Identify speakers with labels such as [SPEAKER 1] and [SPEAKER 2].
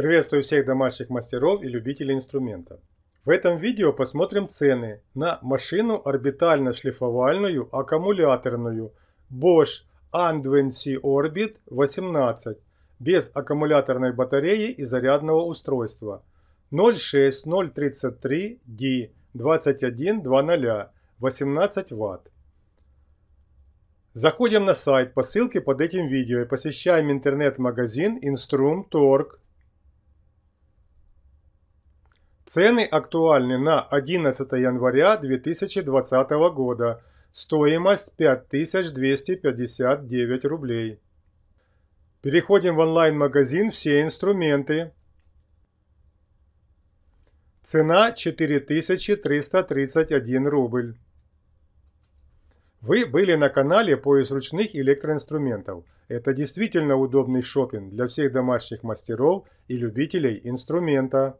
[SPEAKER 1] Приветствую всех домашних мастеров и любителей инструмента. В этом видео посмотрим цены на машину орбитально-шлифовальную аккумуляторную Bosch Anduin C Orbit 18 без аккумуляторной батареи и зарядного устройства 06033D 2100 18 Вт. Заходим на сайт по ссылке под этим видео и посещаем интернет-магазин Instrum.org Цены актуальны на 11 января 2020 года. Стоимость 5259 рублей. Переходим в онлайн-магазин «Все инструменты». Цена 4331 рубль. Вы были на канале «Пояс ручных электроинструментов». Это действительно удобный шопинг для всех домашних мастеров и любителей инструмента.